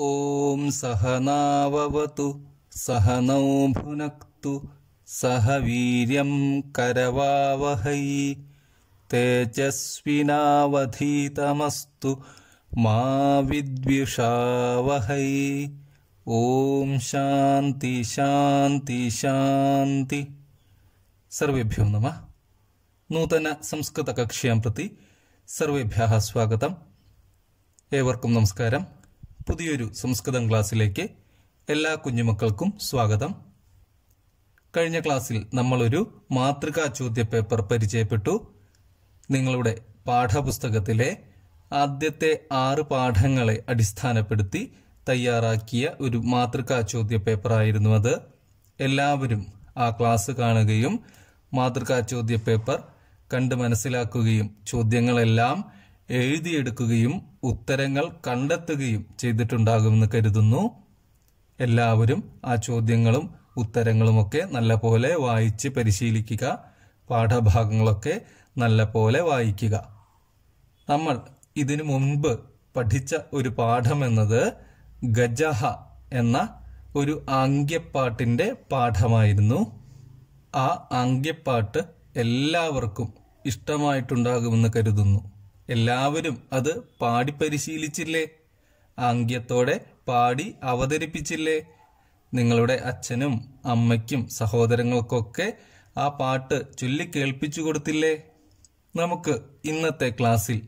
ॐ सहनाववतु सहनौ भुनक्तु सह वीर्यं करवावहै तेजस्विनावधीतमस्तु मा विद्विषावहै ॐ शान्ति शान्ति शान्ति सर्वेभ्यो नमः नूतनसंस्कृतकक्ष्यां प्रति सर्वेभ्यः स्वागतम् एवर्कं नमस्कारम् പുതിയൊരു സംസ്കൃതം ക്ലാസ്സിലേക്ക് എല്ലാ കുഞ്ഞുമക്കൾക്കും സ്വാഗതം കഴിഞ്ഞ ക്ലാസ്സിൽ നമ്മളൊരു മാതൃകാ ചോദ്യപേപ്പർ പരിചയപ്പെട്ടു നിങ്ങളുടെ പാഠപുസ്തകത്തിലെ ആദ്യത്തെ ആറ് പാഠങ്ങളെ അടിസ്ഥാനപ്പെടുത്തി തയ്യാറാക്കിയ ഒരു മാതൃകാ ചോദ്യപേപ്പറായിരുന്നു അത് എല്ലാവരും ആ ക്ലാസ് കാണുകയും മാതൃകാ ചോദ്യപേപ്പർ കണ്ട് മനസ്സിലാക്കുകയും ചോദ്യങ്ങളെല്ലാം എഴുതിയെടുക്കുകയും ഉത്തരങ്ങൾ കണ്ടെത്തുകയും ചെയ്തിട്ടുണ്ടാകുമെന്ന് കരുതുന്നു എല്ലാവരും ആ ചോദ്യങ്ങളും ഉത്തരങ്ങളുമൊക്കെ നല്ലപോലെ വായിച്ച് പരിശീലിക്കുക പാഠഭാഗങ്ങളൊക്കെ നല്ലപോലെ വായിക്കുക നമ്മൾ ഇതിനു മുൻപ് പഠിച്ച ഒരു പാഠം എന്നത് ഗജഹ എന്ന ഒരു ആംഗ്യപ്പാട്ടിൻ്റെ പാഠമായിരുന്നു ആ ആംഗ്യപ്പാട്ട് എല്ലാവർക്കും ഇഷ്ടമായിട്ടുണ്ടാകുമെന്ന് കരുതുന്നു എല്ലാവരും അത് പാടി പരിശീലിച്ചില്ലേ ആംഗ്യത്തോടെ പാടി അവതരിപ്പിച്ചില്ലേ നിങ്ങളുടെ അച്ഛനും അമ്മയ്ക്കും സഹോദരങ്ങൾക്കൊക്കെ ആ പാട്ട് ചൊല്ലിക്കേൾപ്പിച്ചു കൊടുത്തില്ലേ നമുക്ക് ഇന്നത്തെ ക്ലാസ്സിൽ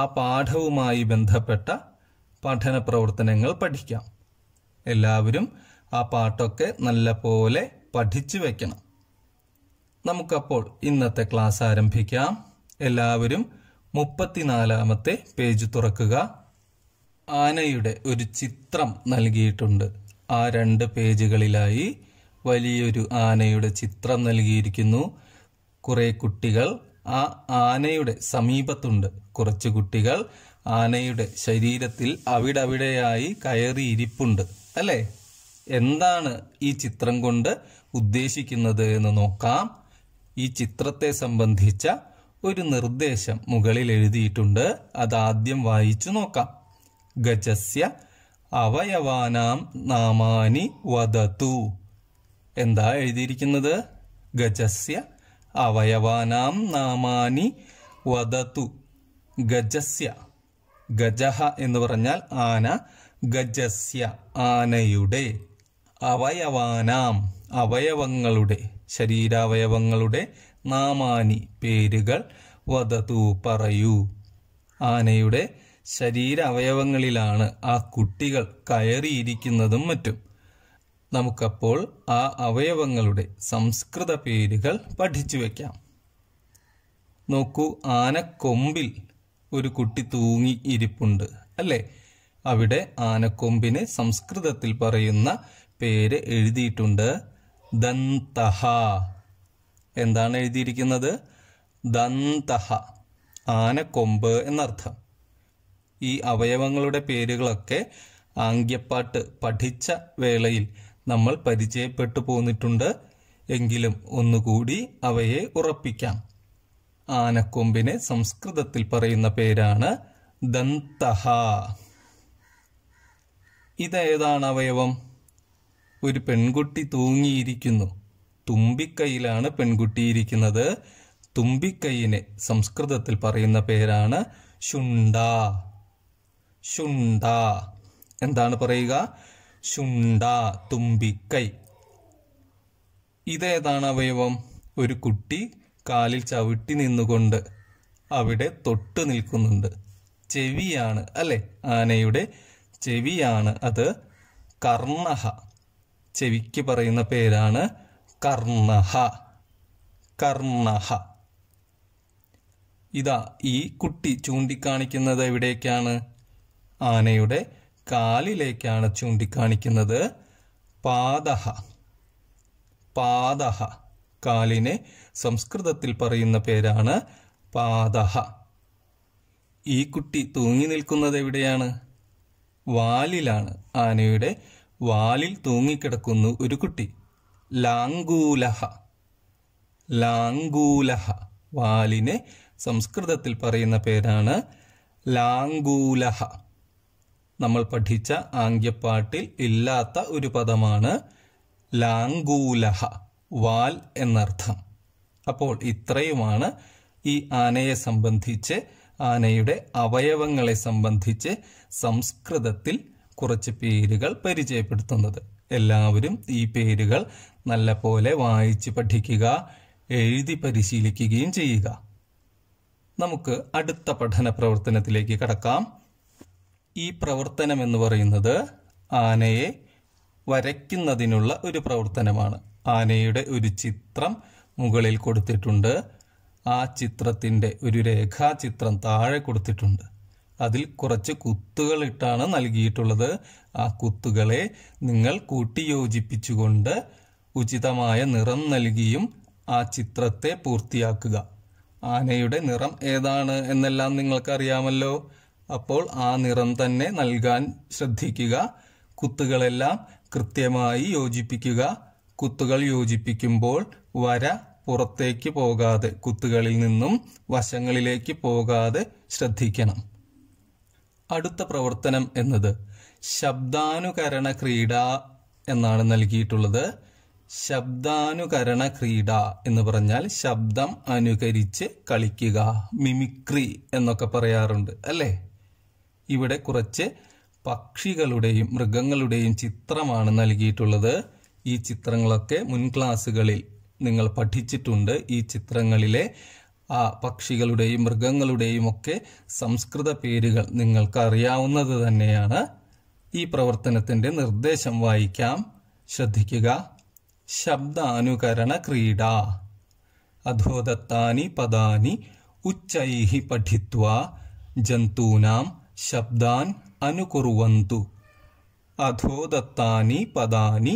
ആ പാഠവുമായി ബന്ധപ്പെട്ട പഠന പ്രവർത്തനങ്ങൾ പഠിക്കാം എല്ലാവരും ആ പാട്ടൊക്കെ നല്ലപോലെ പഠിച്ചു വയ്ക്കണം നമുക്കപ്പോൾ ഇന്നത്തെ ക്ലാസ് ആരംഭിക്കാം എല്ലാവരും മുപ്പത്തിനാലാമത്തെ പേജ് തുറക്കുക ആനയുടെ ഒരു ചിത്രം നൽകിയിട്ടുണ്ട് ആ രണ്ട് പേജുകളിലായി വലിയൊരു ആനയുടെ ചിത്രം നൽകിയിരിക്കുന്നു കുറേ കുട്ടികൾ ആ ആനയുടെ സമീപത്തുണ്ട് കുറച്ച് കുട്ടികൾ ആനയുടെ ശരീരത്തിൽ അവിടവിടെയായി കയറിയിരിപ്പുണ്ട് അല്ലേ എന്താണ് ഈ ചിത്രം കൊണ്ട് ഉദ്ദേശിക്കുന്നത് എന്ന് നോക്കാം ഈ ചിത്രത്തെ സംബന്ധിച്ച ഒരു നിർദ്ദേശം മുകളിൽ എഴുതിയിട്ടുണ്ട് അതാദ്യം വായിച്ചു നോക്കാം ഗജസ്യ അവയവാനാം നാമാനി വദതു എന്താ എഴുതിയിരിക്കുന്നത് ഗജസ്യ അവയവാനാം നാമാനി വദതു ഗജസ്യ ഗജഹ എന്ന് പറഞ്ഞാൽ ആന ഗജസ്യ ആനയുടെ അവയവാനാം അവയവങ്ങളുടെ ശരീരാവയവങ്ങളുടെ നാമാനി പേരുകൾ വധതു പറയൂ ആനയുടെ ശരീര അവയവങ്ങളിലാണ് ആ കുട്ടികൾ കയറിയിരിക്കുന്നതും മറ്റും നമുക്കപ്പോൾ ആ അവയവങ്ങളുടെ സംസ്കൃത പേരുകൾ പഠിച്ചു വയ്ക്കാം നോക്കൂ ആനക്കൊമ്പിൽ ഒരു കുട്ടി തൂങ്ങി ഇരിപ്പുണ്ട് അല്ലേ അവിടെ ആനക്കൊമ്പിന് സംസ്കൃതത്തിൽ പറയുന്ന പേര് എഴുതിയിട്ടുണ്ട് ദന്തഹ എന്താണ് എഴുതിയിരിക്കുന്നത് ദന്തഹ ആനക്കൊമ്പ് എന്നർത്ഥം ഈ അവയവങ്ങളുടെ പേരുകളൊക്കെ ആംഗ്യപ്പാട്ട് പഠിച്ച വേളയിൽ നമ്മൾ പരിചയപ്പെട്ടു പോന്നിട്ടുണ്ട് എങ്കിലും ഒന്നുകൂടി അവയെ ഉറപ്പിക്കാം ആനക്കൊമ്പിനെ സംസ്കൃതത്തിൽ പറയുന്ന പേരാണ് ദന്തഹ ഇതേതാണ് അവയവം ഒരു പെൺകുട്ടി തൂങ്ങിയിരിക്കുന്നു തുമ്പിക്കൈയിലാണ് പെൺകുട്ടിയിരിക്കുന്നത് തുമ്പിക്കൈയിനെ സംസ്കൃതത്തിൽ പറയുന്ന പേരാണ് ശുണ്ട ശുണ്ട എന്താണ് പറയുക ശുണ്ട തുമ്പിക്കൈ ഇതേതാണ് അവയവം ഒരു കുട്ടി കാലിൽ ചവിട്ടി നിന്നുകൊണ്ട് അവിടെ തൊട്ട് നിൽക്കുന്നുണ്ട് ചെവിയാണ് അല്ലെ ആനയുടെ ചെവിയാണ് അത് കർണഹ ചെവിക്ക് പറയുന്ന പേരാണ് കർണഹ കർണഹ ഇതാ ഈ കുട്ടി ചൂണ്ടിക്കാണിക്കുന്നത് എവിടേക്കാണ് ആനയുടെ കാലിലേക്കാണ് ചൂണ്ടിക്കാണിക്കുന്നത് പാദഹ പാദഹ കാലിനെ സംസ്കൃതത്തിൽ പറയുന്ന പേരാണ് പാദഹ ഈ കുട്ടി തൂങ്ങി നിൽക്കുന്നത് എവിടെയാണ് വാലിലാണ് ആനയുടെ വാലിൽ തൂങ്ങിക്കിടക്കുന്നു ഒരു കുട്ടി ലാംഗൂലഹ ലാംഗൂലഹ വാലിനെ സംസ്കൃതത്തിൽ പറയുന്ന പേരാണ് ലാംഗൂലഹ നമ്മൾ പഠിച്ച ആംഗ്യപ്പാട്ടിൽ ഇല്ലാത്ത ഒരു പദമാണ് ലാംഗൂലഹ വാൽ എന്നർത്ഥം അപ്പോൾ ഇത്രയുമാണ് ഈ ആനയെ സംബന്ധിച്ച് ആനയുടെ അവയവങ്ങളെ സംബന്ധിച്ച് സംസ്കൃതത്തിൽ കുറച്ച് പേരുകൾ പരിചയപ്പെടുത്തുന്നത് എല്ലാവരും ഈ പേരുകൾ നല്ലപോലെ വായിച്ച് പഠിക്കുക എഴുതി പരിശീലിക്കുകയും ചെയ്യുക നമുക്ക് അടുത്ത പഠന പ്രവർത്തനത്തിലേക്ക് കടക്കാം ഈ പ്രവർത്തനം എന്ന് പറയുന്നത് ആനയെ വരയ്ക്കുന്നതിനുള്ള ഒരു പ്രവർത്തനമാണ് ആനയുടെ ഒരു ചിത്രം മുകളിൽ കൊടുത്തിട്ടുണ്ട് ആ ചിത്രത്തിൻ്റെ ഒരു രേഖാചിത്രം താഴെ കൊടുത്തിട്ടുണ്ട് അതിൽ കുറച്ച് കുത്തുകൾ ഇട്ടാണ് നൽകിയിട്ടുള്ളത് ആ കുത്തുകളെ നിങ്ങൾ കൂട്ടിയോജിപ്പിച്ചുകൊണ്ട് ഉചിതമായ നിറം നൽകിയും ആ ചിത്രത്തെ പൂർത്തിയാക്കുക ആനയുടെ നിറം ഏതാണ് എന്നെല്ലാം നിങ്ങൾക്കറിയാമല്ലോ അപ്പോൾ ആ നിറം തന്നെ നൽകാൻ ശ്രദ്ധിക്കുക കുത്തുകളെല്ലാം കൃത്യമായി യോജിപ്പിക്കുക കുത്തുകൾ യോജിപ്പിക്കുമ്പോൾ വര പുറത്തേക്ക് പോകാതെ കുത്തുകളിൽ നിന്നും വശങ്ങളിലേക്ക് പോകാതെ ശ്രദ്ധിക്കണം അടുത്ത പ്രവർത്തനം എന്നത് ശബ്ദാനുകരണ ക്രീഡ എന്നാണ് നൽകിയിട്ടുള്ളത് ശബ്ദാനുകരണ ക്രീഡ എന്ന് പറഞ്ഞാൽ ശബ്ദം അനുകരിച്ച് കളിക്കുക മിമിക്രി എന്നൊക്കെ പറയാറുണ്ട് അല്ലേ ഇവിടെ കുറച്ച് പക്ഷികളുടെയും മൃഗങ്ങളുടെയും ചിത്രമാണ് നൽകിയിട്ടുള്ളത് ഈ ചിത്രങ്ങളൊക്കെ മുൻ ക്ലാസ്സുകളിൽ നിങ്ങൾ പഠിച്ചിട്ടുണ്ട് ഈ ചിത്രങ്ങളിലെ ആ പക്ഷികളുടെയും മൃഗങ്ങളുടെയും ഒക്കെ സംസ്കൃത പേരുകൾ നിങ്ങൾക്ക് അറിയാവുന്നത് തന്നെയാണ് ഈ പ്രവർത്തനത്തിന്റെ നിർദ്ദേശം വായിക്കാം ശ്രദ്ധിക്കുക ശബ്ദാനുകരണ ക്രീഡ അധോദത്താനി പദാനി ഉച്ചൈഹി പഠിത്വ ജന്തൂനാം ശബ്ദാൻ അനുകുറുവന്തു അധോദത്താനി പദാനി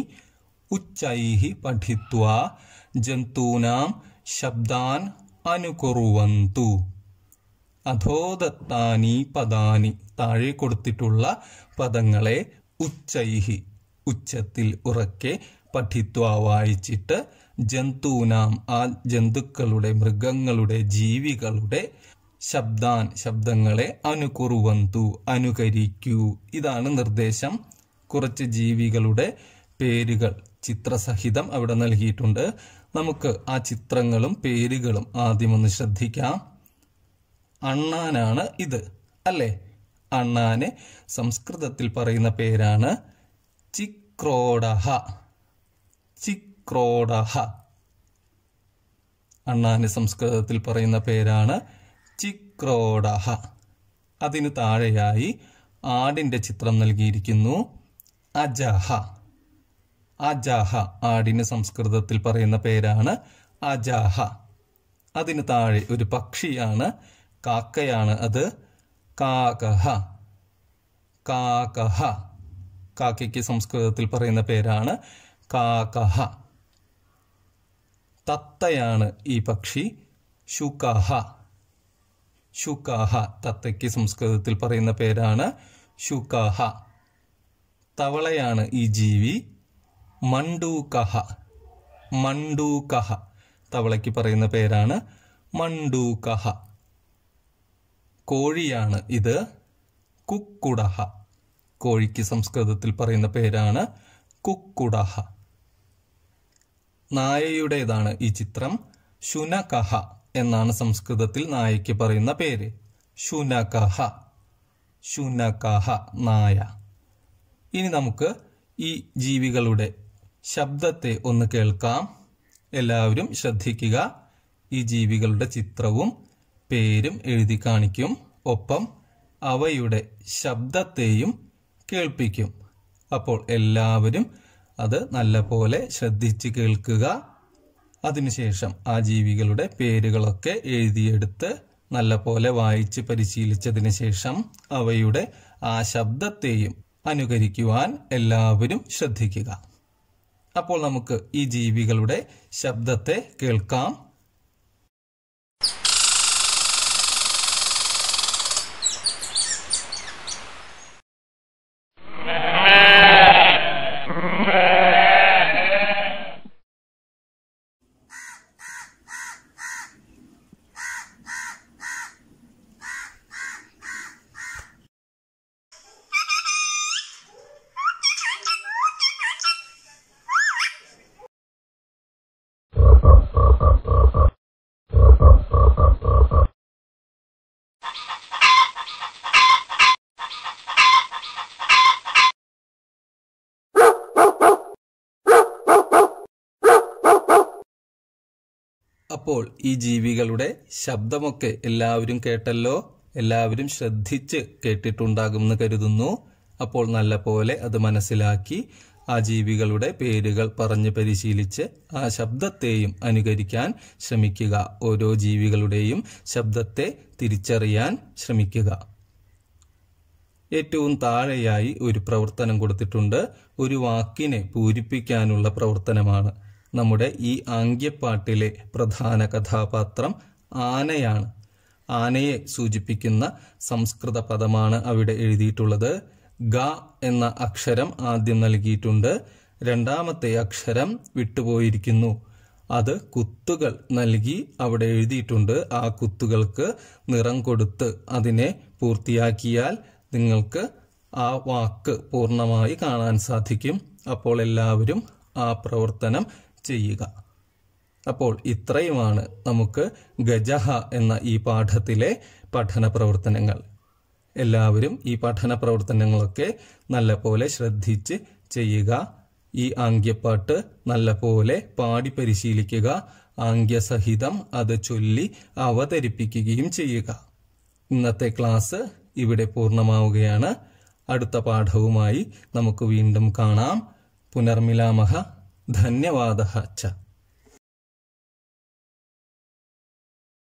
ഉച്ചൈഹി പഠിത്വ ജന്തൂനാം ശബ്ദാൻ അനുകുറുവന്തു അധോദത്താനി പദാനി താഴെ കൊടുത്തിട്ടുള്ള പദങ്ങളെ ഉച്ചൈഹി ഉച്ചത്തിൽ ഉറക്കെ പഠിത്വ വായിച്ചിട്ട് ജന്തുനാം ആ ജന്തുക്കളുടെ മൃഗങ്ങളുടെ ജീവികളുടെ ശബ്ദാൻ ശബ്ദങ്ങളെ അനുകുറുവന്തു അനുകരിക്കൂ ഇതാണ് നിർദ്ദേശം കുറച്ച് ജീവികളുടെ പേരുകൾ ചിത്രസഹിതം അവിടെ നൽകിയിട്ടുണ്ട് നമുക്ക് ആ ചിത്രങ്ങളും പേരുകളും ആദ്യമൊന്ന് ശ്രദ്ധിക്കാം അണ്ണാനാണ് ഇത് അല്ലേ അണ്ണാനെ സംസ്കൃതത്തിൽ പറയുന്ന പേരാണ് ചിക്രോഡഹ ചിക്രോഡഹ അണ്ണാനെ സംസ്കൃതത്തിൽ പറയുന്ന പേരാണ് ചിക്രോഡഹ അതിനു താഴെയായി ആടിന്റെ ചിത്രം നൽകിയിരിക്കുന്നു അജഹ അജാഹ ആടിന് സംസ്കൃതത്തിൽ പറയുന്ന പേരാണ് അജാഹ അതിന് താഴെ ഒരു പക്ഷിയാണ് കാക്കയാണ് അത് കാകഹ കാകഹ കാക്കയ്ക്ക് സംസ്കൃതത്തിൽ പറയുന്ന പേരാണ് കാകഹ തത്തയാണ് ഈ പക്ഷി ശുകഹ ശുകാഹ തത്തയ്ക്ക് സംസ്കൃതത്തിൽ പറയുന്ന പേരാണ് ശുകാഹ തവളയാണ് ഈ ജീവി മണ്ടൂക്കഹ മണ്ടൂക്കഹ തവളയ്ക്ക് പറയുന്ന പേരാണ് മണ്ടൂക്കഹ കോഴിയാണ് ഇത് കുക്കുടഹ കോഴിക്ക് സംസ്കൃതത്തിൽ പറയുന്ന പേരാണ് കുക്കുടഹ നായയുടേതാണ് ഈ ചിത്രം ശുനകഹ എന്നാണ് സംസ്കൃതത്തിൽ നായയ്ക്ക് പറയുന്ന പേര് ശുനകഹ ശുനകഹ നായ ഇനി നമുക്ക് ഈ ജീവികളുടെ ശബ്ദത്തെ ഒന്ന് കേൾക്കാം എല്ലാവരും ശ്രദ്ധിക്കുക ഈ ജീവികളുടെ ചിത്രവും പേരും എഴുതി കാണിക്കും ഒപ്പം അവയുടെ ശബ്ദത്തെയും കേൾപ്പിക്കും അപ്പോൾ എല്ലാവരും അത് നല്ലപോലെ ശ്രദ്ധിച്ച് കേൾക്കുക അതിനുശേഷം ആ ജീവികളുടെ പേരുകളൊക്കെ എഴുതിയെടുത്ത് നല്ലപോലെ വായിച്ച് പരിശീലിച്ചതിന് ശേഷം അവയുടെ ആ ശബ്ദത്തെയും അനുകരിക്കുവാൻ എല്ലാവരും ശ്രദ്ധിക്കുക അപ്പോൾ നമുക്ക് ഈ ജീവികളുടെ ശബ്ദത്തെ കേൾക്കാം അപ്പോൾ ഈ ജീവികളുടെ ശബ്ദമൊക്കെ എല്ലാവരും കേട്ടല്ലോ എല്ലാവരും ശ്രദ്ധിച്ച് കേട്ടിട്ടുണ്ടാകുമെന്ന് കരുതുന്നു അപ്പോൾ നല്ല പോലെ അത് മനസ്സിലാക്കി ആ ജീവികളുടെ പേരുകൾ പറഞ്ഞ് പരിശീലിച്ച് ആ ശബ്ദത്തെയും അനുകരിക്കാൻ ശ്രമിക്കുക ഓരോ ജീവികളുടെയും ശബ്ദത്തെ തിരിച്ചറിയാൻ ശ്രമിക്കുക ഏറ്റവും താഴെയായി ഒരു പ്രവർത്തനം കൊടുത്തിട്ടുണ്ട് ഒരു വാക്കിനെ പൂരിപ്പിക്കാനുള്ള പ്രവർത്തനമാണ് നമ്മുടെ ഈ ആംഗ്യപ്പാട്ടിലെ പ്രധാന കഥാപാത്രം ആനയാണ് ആനയെ സൂചിപ്പിക്കുന്ന സംസ്കൃത പദമാണ് അവിടെ എഴുതിയിട്ടുള്ളത് ഗ എന്ന അക്ഷരം ആദ്യം നൽകിയിട്ടുണ്ട് രണ്ടാമത്തെ അക്ഷരം വിട്ടുപോയിരിക്കുന്നു അത് കുത്തുകൾ നൽകി അവിടെ എഴുതിയിട്ടുണ്ട് ആ കുത്തുകൾക്ക് നിറം കൊടുത്ത് അതിനെ പൂർത്തിയാക്കിയാൽ നിങ്ങൾക്ക് ആ വാക്ക് പൂർണ്ണമായി കാണാൻ സാധിക്കും അപ്പോൾ എല്ലാവരും ആ പ്രവർത്തനം ചെയ്യുക അപ്പോൾ ഇത്രയുമാണ് നമുക്ക് ഗജഹ എന്ന ഈ പാഠത്തിലെ പഠന പ്രവർത്തനങ്ങൾ എല്ലാവരും ഈ പഠന പ്രവർത്തനങ്ങളൊക്കെ നല്ലപോലെ ശ്രദ്ധിച്ച് ചെയ്യുക ഈ ആംഗ്യപ്പാട്ട് നല്ലപോലെ പാടി പരിശീലിക്കുക ആംഗ്യസഹിതം അത് ചൊല്ലി അവതരിപ്പിക്കുകയും ചെയ്യുക ഇന്നത്തെ ക്ലാസ് ഇവിടെ പൂർണ്ണമാവുകയാണ് അടുത്ത പാഠവുമായി നമുക്ക് വീണ്ടും കാണാം പുനർമിലാമഹ धन्यवाद च